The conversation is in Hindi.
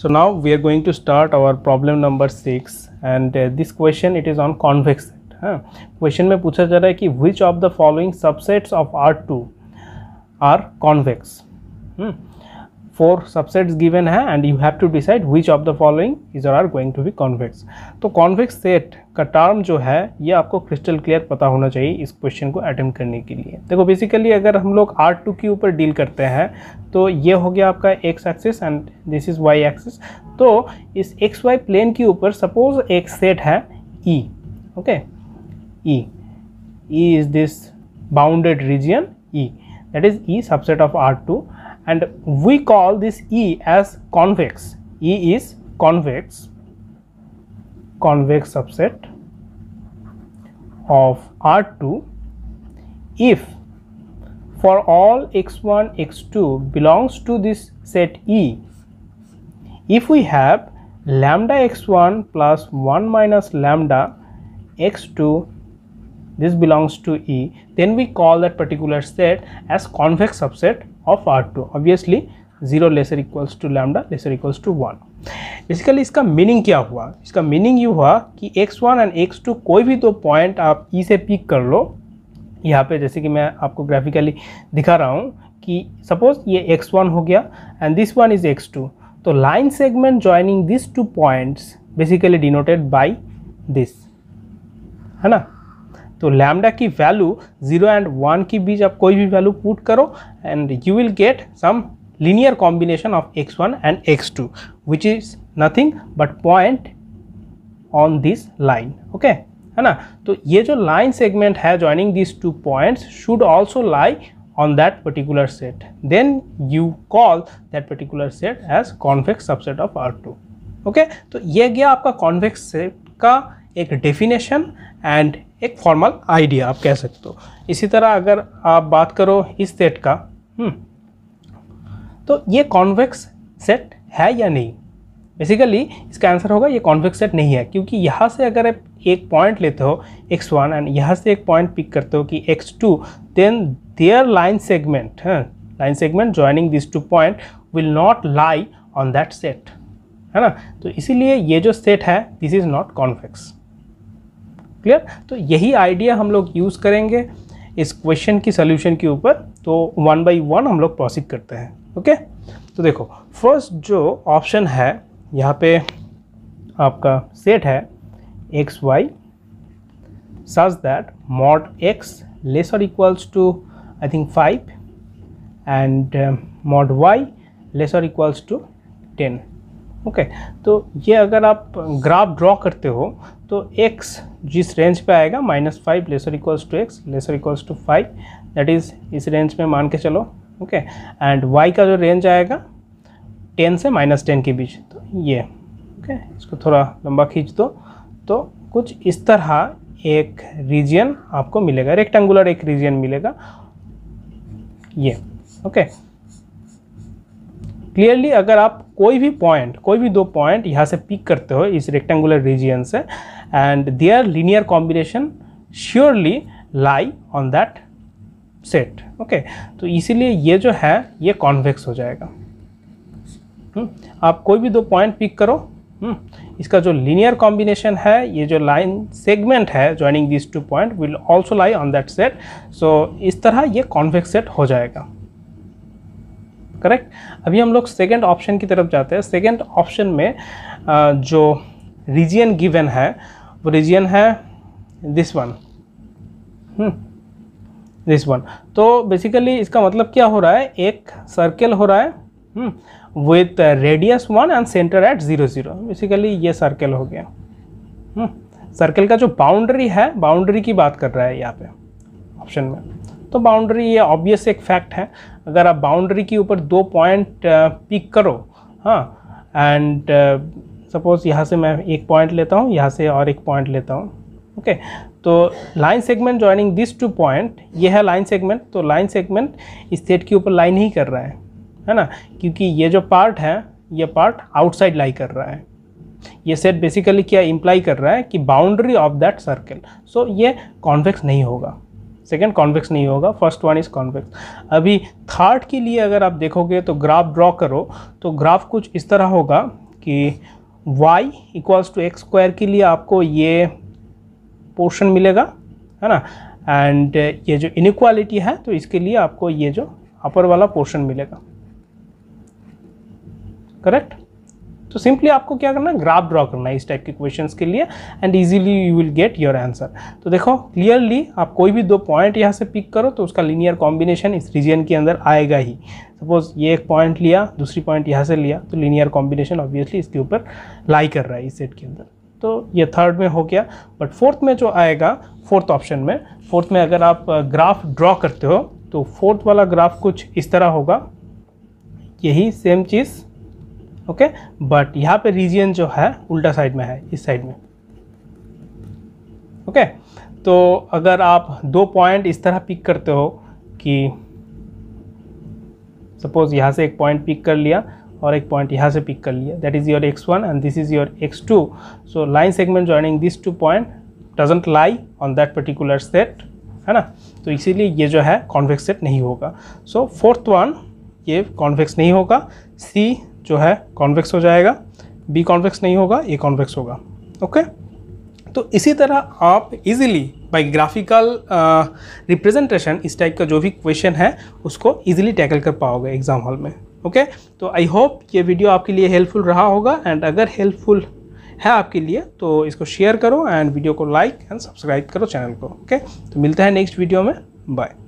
so now we are going to start our problem number 6 and uh, this question it is on convex set huh? question mein pucha ja raha hai ki which of the following subsets of r2 are convex hmm. Four subsets given है and you have to decide which of the following is or are going to be convex तो कॉन्वेक्स सेट का टर्म जो है ये आपको क्रिस्टल क्लियर पता होना चाहिए इस क्वेश्चन को अटेम्प करने के लिए देखो बेसिकली अगर हम लोग आर टू के ऊपर डील करते हैं तो ये हो गया आपका X axis and this is Y axis तो इस एक्स वाई प्लेन के ऊपर सपोज एक सेट है E okay E E is this bounded region E that is E subset of R two and we call this E as convex. E is convex, convex subset of R2 if for all x1 x2 belongs to this set E if we have lambda x1 plus 1 minus lambda x2 this belongs to E, then we call that particular set as convex subset of R2. Obviously, 0 lesser equals to lambda lesser equals to 1. Basically इसका मीनिंग क्या हुआ इसका मीनिंग ये हुआ कि x1 एंड x2 कोई भी दो पॉइंट आप E से पिक कर लो यहाँ पे जैसे कि मैं आपको ग्राफिकली दिखा रहा हूँ कि सपोज ये x1 हो गया and this one is x2 तो line segment joining this two points basically denoted by this है ना तो लैमडा की वैल्यू जीरो एंड वन के बीच आप कोई भी वैल्यू पुट करो and you will get some linear combination of x one and x two which is nothing but point on this line okay है ना तो ये जो लाइन सेगमेंट है joining this two points should also lie on that particular set then you call that particular set as convex subset of R two okay तो ये गया आपका कॉन्वेक्स सेट का एक डेफिनेशन एंड एक फॉर्मल आइडिया आप कह सकते हो इसी तरह अगर आप बात करो इस सेट का हम्म, तो ये कॉन्वेक्स सेट है या नहीं बेसिकली इसका आंसर होगा ये कॉन्वेक्स सेट नहीं है क्योंकि यहाँ से अगर आप एक पॉइंट लेते हो एक्स वन एंड यहाँ से एक पॉइंट पिक करते हो कि x two then their line segment है line segment joining this two point will not lie on that set है ना तो इसीलिए ये जो सेट है this is not convex clear तो यही आइडिया हम लोग यूज़ करेंगे इस क्वेश्चन की सोल्यूशन के ऊपर तो वन बाई वन हम लोग प्रोसीड करते हैं ओके तो देखो फर्स्ट जो ऑप्शन है यहाँ पे आपका सेट है x y such that mod x less or equals to I think five and mod y less or equals to ten okay तो ये अगर आप ग्राफ ड्रॉ करते हो तो x जिस रेंज पे आएगा minus five lesser equals to x lesser equals to five that is इस रेंज में मान के चलो ओके एंड y का जो रेंज आएगा टेन से माइनस टेन के बीच तो ये ओके इसको थोड़ा लंबा खींच दो तो कुछ इस तरह एक रीजन आपको मिलेगा रेक्टेंगुलर एक रीजन मिलेगा ये ओके okay? क्लियरली अगर आप कोई भी पॉइंट कोई भी दो पॉइंट यहाँ से पिक करते हो इस रेक्टेंगुलर रीजियन से and their linear combination surely lie on that set okay तो इसीलिए ये जो है ये कॉन्वेक्स हो जाएगा हुँ? हम्म? आप कोई भी दो पॉइंट पिक करो हुँ? हम्म? इसका जो लीनियर कॉम्बिनेशन है ये जो लाइन सेगमेंट है joining this two point will also lie on that set so इस तरह ये कॉन्वेक्स सेट हो जाएगा करेक्ट अभी हम लोग सेकेंड ऑप्शन की तरफ जाते हैं सेकेंड ऑप्शन में जो रीजियन गिवन है वो रीजियन है दिस वन दिस वन तो बेसिकली इसका मतलब क्या हो रहा है एक सर्कल हो रहा है with radius one and centre at zero zero basically ये सर्कल हो गया सर्कल हम्म, का जो बाउंड्री है बाउंड्री की बात कर रहा है यहाँ पे ऑप्शन में तो बाउंड्री ये ऑब्वियस एक फैक्ट है अगर आप बाउंड्री के ऊपर दो पॉइंट पिक करो हाँ एंड सपोज़ यहाँ से मैं एक पॉइंट लेता हूँ यहाँ से और एक पॉइंट लेता हूँ ओके तो line segment joining this two point ये है लाइन सेगमेंट तो लाइन सेगमेंट इस सेट के ऊपर लाइन ही कर रहा है है ना क्योंकि ये जो पार्ट है ये पार्ट आउटसाइड लाई कर रहा है ये सेट बेसिकली क्या इम्प्लाई कर रहा है कि boundary of that circle so ये कॉन्वेक्स नहीं होगा सेकेंड कॉन्वेक्स नहीं होगा फर्स्ट वन इज़ कॉन्वेक्स अभी थर्ड के लिए अगर आप देखोगे तो ग्राफ ड्रॉ करो तो ग्राफ कुछ इस तरह होगा कि y equals to x square के लिए आपको ये पोर्शन मिलेगा है ना एंड uh, ये जो इनक्वालिटी है तो इसके लिए आपको ये जो अपर वाला पोर्शन मिलेगा करेक्ट तो सिंपली आपको क्या करना है ग्राफ ड्रॉ करना है इस टाइप के क्वेश्चंस के लिए and easily you will get your answer तो देखो क्लियरली आप कोई भी दो पॉइंट यहाँ से पिक करो तो उसका लीनियर कॉम्बिनेशन इस रीजन के अंदर आएगा ही सपोज ये एक पॉइंट लिया दूसरी पॉइंट यहाँ से लिया तो लीनियर कॉम्बिनेशन ऑब्वियसली इसके ऊपर लाई कर रहा है इस सेट के अंदर तो ये थर्ड में हो गया बट फोर्थ में जो आएगा फोर्थ ऑप्शन में फोर्थ में अगर आप ग्राफ uh, ड्रॉ करते हो तो फोर्थ वाला ग्राफ कुछ इस तरह होगा यही सेम चीज़ ओके बट यहाँ पे रीजियन जो है उल्टा साइड में है इस साइड में ओके तो अगर आप दो पॉइंट इस तरह पिक करते हो कि सपोज यहाँ से एक पॉइंट पिक कर लिया और एक पॉइंट यहाँ से पिक कर लिया that is your x one and this is your x two so line segment joining this two point doesn't lie on that particular set है ना तो इसीलिए ये जो है कॉन्वेक्स सेट नहीं होगा सो फोर्थ वन ये कॉन्वेक्स नहीं होगा सी जो है कॉन्वेक्स हो जाएगा बी कॉन्वेक्स नहीं होगा ए कॉन्वेक्स होगा ओके तो इसी तरह आप इजीली बाय ग्राफिकल रिप्रेजेंटेशन इस टाइप का जो भी क्वेश्चन है उसको इजीली टैकल कर पाओगे एग्ज़ाम हॉल में ओके तो आई होप ये वीडियो आपके लिए हेल्पफुल रहा होगा एंड अगर हेल्पफुल है आपके लिए तो इसको शेयर करो एंड वीडियो को लाइक एंड सब्सक्राइब करो चैनल को ओके okay? तो मिलते हैं नेक्स्ट वीडियो में बाय